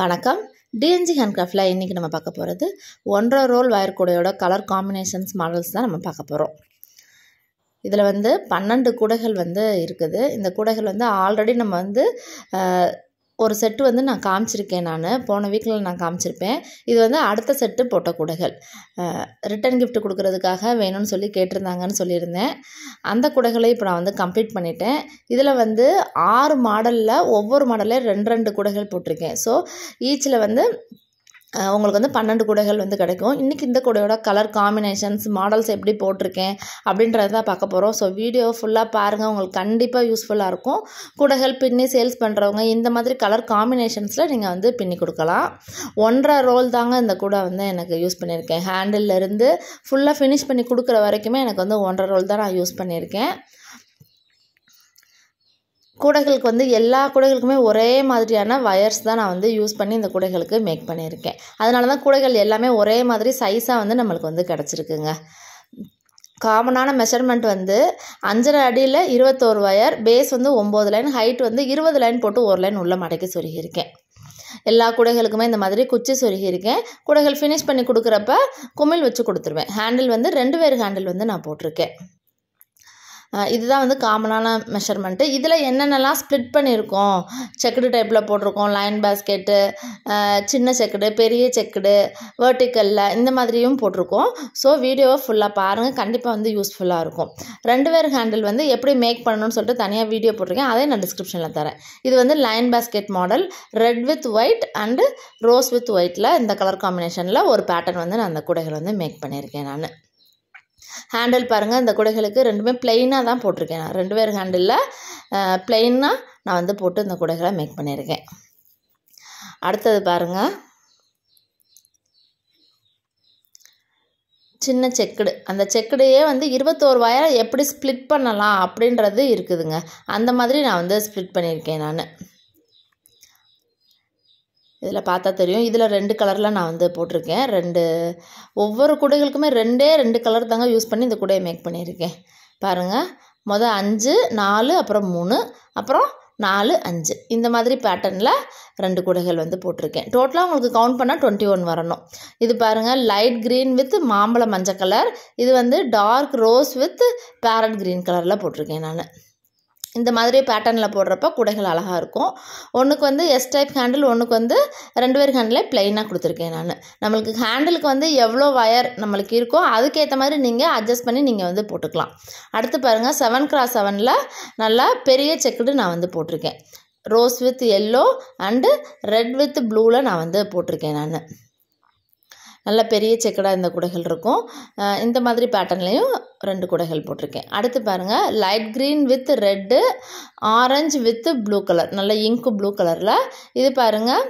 வணக்கம் டிஎன்ஜி ஹேண்ட்கிராஃப்டில் இன்றைக்கி நம்ம பார்க்க போகிறது ஒன்றரை ரோல் வயர் கூடையோட கலர் காம்பினேஷன்ஸ் மாடல்ஸ் தான் நம்ம பார்க்க போகிறோம் இதில் வந்து பன்னெண்டு கூடைகள் வந்து இருக்குது இந்த கூடைகள் வந்து ஆல்ரெடி நம்ம வந்து ஒரு செட்டு வந்து நான் காமிச்சிருக்கேன் நான் போன வீக்கில் நான் காமிச்சிருப்பேன் இது வந்து அடுத்த செட்டு போட்ட குடைகள் ரிட்டன் கிஃப்ட் கொடுக்குறதுக்காக வேணும்னு சொல்லி கேட்டிருந்தாங்கன்னு சொல்லியிருந்தேன் அந்த குடைகளை இப்போ நான் வந்து கம்ப்ளீட் பண்ணிட்டேன் இதில் வந்து ஆறு மாடலில் ஒவ்வொரு மாடலில் ரெண்டு ரெண்டு குடைகள் போட்டிருக்கேன் ஸோ ஈச்சில் வந்து உங்களுக்கு வந்து பன்னெண்டு குடைகள் வந்து கிடைக்கும் இன்றைக்கி இந்த குடையோட கலர் காம்பினேஷன்ஸ் மாடல்ஸ் எப்படி போட்டிருக்கேன் அப்படின்றத தான் பார்க்க போகிறோம் ஸோ வீடியோ ஃபுல்லாக பாருங்கள் உங்களுக்கு கண்டிப்பாக யூஸ்ஃபுல்லாக இருக்கும் குடைகள் பின்னி சேல்ஸ் பண்ணுறவங்க இந்த மாதிரி கலர் காம்பினேஷன்ஸில் நீங்கள் வந்து பின்னி கொடுக்கலாம் ஒன்றரை ரோல் தாங்க இந்த கூடை வந்து எனக்கு யூஸ் பண்ணியிருக்கேன் இருந்து ஃபுல்லாக ஃபினிஷ் பண்ணி கொடுக்குற வரைக்குமே எனக்கு வந்து ஒன்றரை ரோல் தான் நான் யூஸ் பண்ணியிருக்கேன் கூடைகளுக்கு வந்து எல்லா கூடைகளுக்குமே ஒரே மாதிரியான ஒயர்ஸ் தான் நான் வந்து யூஸ் பண்ணி இந்த கூடைகளுக்கு மேக் பண்ணியிருக்கேன் அதனால தான் கூடைகள் எல்லாமே ஒரே மாதிரி சைஸாக வந்து நம்மளுக்கு வந்து கிடச்சிருக்குங்க காமனான மெஷர்மெண்ட் வந்து அஞ்சரை அடியில் இருபத்தோரு ஒயர் பேஸ் வந்து ஒம்பது லைன் ஹைட் வந்து இருபது லைன் போட்டு ஒரு லைன் உள்ளே மடக்கி சொருகியிருக்கேன் எல்லா கூடைகளுக்குமே இந்த மாதிரி குச்சி சொருகியிருக்கேன் கூடைகள் ஃபினிஷ் பண்ணி கொடுக்குறப்ப குமிழ் வச்சு கொடுத்துருவேன் ஹேண்டில் வந்து ரெண்டு பேர் ஹேண்டில் வந்து நான் போட்டிருக்கேன் இதுதான் வந்து காமனான மெஷர்மெண்ட்டு இதில் என்னென்னலாம் ஸ்ப்ளிட் பண்ணியிருக்கோம் செக்குடு டைப்பில் போட்டிருக்கோம் லைன் பேஸ்கெட்டு சின்ன செக்குடு பெரிய செக்குடு வேர்ட்டிக்கலில் இந்த மாதிரியும் போட்டிருக்கோம் ஸோ வீடியோவை ஃபுல்லாக பாருங்கள் கண்டிப்பாக வந்து யூஸ்ஃபுல்லாக இருக்கும் ரெண்டு பேர் ஹேண்டில் வந்து எப்படி மேக் பண்ணணும்னு சொல்லிட்டு தனியாக வீடியோ போட்டிருக்கேன் அதே நான் டிஸ்கிரிப்ஷனில் தரேன் இது வந்து line basket model red with white and rose with ஒயிட்டில் இந்த கலர் காம்பினேஷனில் ஒரு பேட்டர்ன் வந்து நான் அந்த கூடைகள் வந்து மேக் பண்ணியிருக்கேன் நான் ஹேண்டில் பாருங்கள் இந்த குடைகளுக்கு ரெண்டுமே பிளெயினாக தான் போட்டிருக்கேன் நான் ரெண்டு பேர் ஹேண்டிலில் பிளெயினாக நான் வந்து போட்டு இந்த குடைகளை மேக் பண்ணியிருக்கேன் அடுத்தது பாருங்கள் சின்ன செக்குடு அந்த செக்குடையே வந்து இருபத்தோரு எப்படி ஸ்ப்ளிட் பண்ணலாம் அப்படின்றது இருக்குதுங்க அந்த மாதிரி நான் வந்து ஸ்ப்ளிட் பண்ணியிருக்கேன் நான் இதில் பார்த்தா தெரியும் இதில் ரெண்டு கலரில் நான் வந்து போட்டிருக்கேன் ரெண்டு ஒவ்வொரு குடைகளுக்குமே ரெண்டே ரெண்டு கலர் தாங்க யூஸ் பண்ணி இந்த குடையை மேக் பண்ணியிருக்கேன் பாருங்கள் மொதல் அஞ்சு நாலு அப்புறம் மூணு அப்புறம் நாலு அஞ்சு இந்த மாதிரி பேட்டர்னில் ரெண்டு குடைகள் வந்து போட்டிருக்கேன் டோட்டலாக உங்களுக்கு கவுண்ட் பண்ணால் டுவெண்ட்டி ஒன் வரணும் இது பாருங்கள் லைட் க்ரீன் வித் மாம்பழ மஞ்சள் கலர் இது வந்து dark rose with parrot green கலரில் போட்டிருக்கேன் நான் இந்த மாதிரி பேட்டர்னில் போடுறப்ப குடைகள் அழகாக இருக்கும் ஒன்றுக்கு வந்து எஸ் டைப் ஹேண்டில் ஒன்றுக்கு வந்து ரெண்டு பேர் ஹேண்டிலே ப்ளைனாக கொடுத்துருக்கேன் நான் நம்மளுக்கு ஹேண்டிலுக்கு வந்து எவ்வளோ வயர் நம்மளுக்கு இருக்கோ அதுக்கேற்ற மாதிரி நீங்கள் அட்ஜஸ்ட் பண்ணி நீங்கள் வந்து போட்டுக்கலாம் அடுத்து பாருங்கள் செவன் கிராஸ் செவனில் நல்லா பெரிய செக்குடு நான் வந்து போட்டிருக்கேன் rose with yellow and red with ப்ளூவில் நான் வந்து போட்டிருக்கேன் நான் நல்ல பெரிய செக்கடாக இந்த குடைகள் இருக்கும் இந்த மாதிரி பேட்டர்ன்லேயும் ரெண்டு கூடைகள் போட்டிருக்கேன் அடுத்து பாருங்கள் light green with red orange with blue colour நல்ல இங்கு ப்ளூ கலரில் இது பாருங்கள்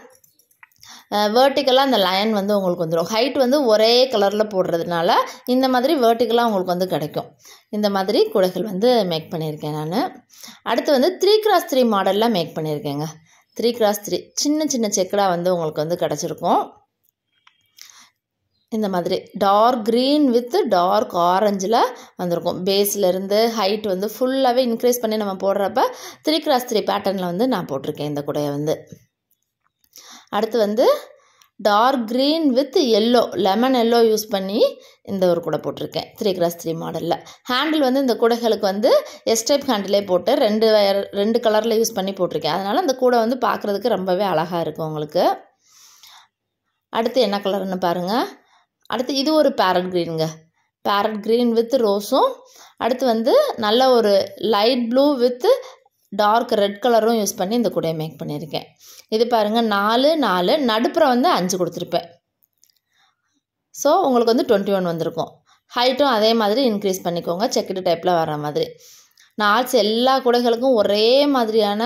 வேர்ட்டிக்கலாக அந்த லயன் வந்து உங்களுக்கு வந்துடும் ஹைட் வந்து ஒரே கலரில் போடுறதுனால இந்த மாதிரி வேர்ட்டிக்கலாக உங்களுக்கு வந்து கிடைக்கும் இந்த மாதிரி கூடைகள் வந்து மேக் பண்ணியிருக்கேன் நான் அடுத்து வந்து த்ரீ கிராஸ் த்ரீ மாடலில் மேக் பண்ணியிருக்கேங்க த்ரீ கிராஸ் த்ரீ சின்ன சின்ன செக்கடாக வந்து உங்களுக்கு வந்து கிடச்சிருக்கும் இந்த மாதிரி டார்க் க்ரீன் வித் டார்க் ஆரஞ்சில் வந்திருக்கும் பேஸ்லேருந்து ஹைட் வந்து ஃபுல்லாகவே இன்க்ரீஸ் பண்ணி நம்ம போடுறப்ப த்ரீ கிராஸ் த்ரீ பேட்டர்னில் வந்து நான் போட்டிருக்கேன் இந்த குடையை வந்து அடுத்து வந்து dark green with yellow lemon yellow use பண்ணி இந்த ஒரு கூடை போட்டிருக்கேன் த்ரீ கிராஸ் த்ரீ மாடலில் ஹேண்டில் வந்து இந்த கூடைகளுக்கு வந்து எஸ்டைப் ஹேண்டிலே போட்டு ரெண்டு ரெண்டு கலரில் யூஸ் பண்ணி போட்டிருக்கேன் அதனால் அந்த கூடை வந்து பார்க்குறதுக்கு ரொம்பவே அழகாக இருக்கும் உங்களுக்கு அடுத்து என்ன கலர்னு பாருங்கள் அடுத்து இது ஒரு பேரட் க்ரீனுங்க பேரட் க்ரீன் வித் ரோஸும் அடுத்து வந்து நல்ல ஒரு light blue with dark red கலரும் யூஸ் பண்ணி இந்த குடையை மேக் பண்ணியிருக்கேன் இது பாருங்கள் நாலு நாலு நடுப்புறம் வந்து அஞ்சு கொடுத்துருப்பேன் ஸோ உங்களுக்கு வந்து டுவெண்ட்டி ஒன் வந்திருக்கும் ஹைட்டும் அதே மாதிரி இன்க்ரீஸ் பண்ணிக்கோங்க செக்குடு டைப்பில் வர மாதிரி நாட்ஸ் எல்லா கூடைகளுக்கும் ஒரே மாதிரியான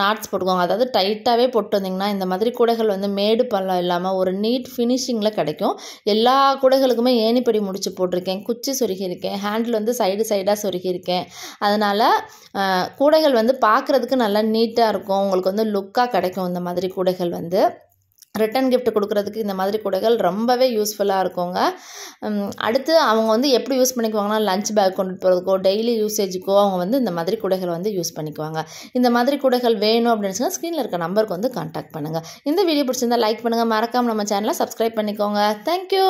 நாட்ஸ் போட்டுக்கோங்க அதாவது டைட்டாகவே போட்டு வந்தீங்கன்னா இந்த மாதிரி கூடைகள் வந்து மேடு பள்ளம் இல்லாமல் ஒரு நீட் ஃபினிஷிங்கில் கிடைக்கும் எல்லா கூடைகளுக்குமே ஏணிப்படி முடிச்சு போட்டிருக்கேன் குச்சி சொருகியிருக்கேன் ஹேண்டில் வந்து சைடு சைடாக சொருகியிருக்கேன் அதனால் கூடைகள் வந்து பார்க்குறதுக்கு நல்லா நீட்டாக இருக்கும் உங்களுக்கு வந்து லுக்காக கிடைக்கும் இந்த மாதிரி கூடைகள் வந்து ரிட்டன் கிஃப்ட் கொடுக்குறதுக்கு இந்த மாதிரி கூடைகள் ரொம்பவே யூஸ்ஃபுல்லாக இருக்குங்க அடுத்து அவங்க வந்து எப்படி யூஸ் பண்ணிக்குவாங்கன்னா லஞ்ச் பேக் கொண்டு போகிறதுக்கோ டெய்லி யூசேஜுக்கோ அவங்க வந்து இந்த மாதிரி கூடைகள் வந்து யூஸ் பண்ணிக்குவாங்க இந்த மாதிரி கூடைகள் வேணும் அப்படின்னு சொன்னால் ஸ்க்ரீனில் இருக்க நம்பருக்கு வந்து கான்டாக்ட் பண்ணுங்கள் இந்த வீடியோ பிடிச்சிருந்தால் லைக் பண்ணுங்கள் மறக்காமல் நம்ம சேனலை சப்ஸ்கிரைப் பண்ணிக்கோங்க தேங்க்யூ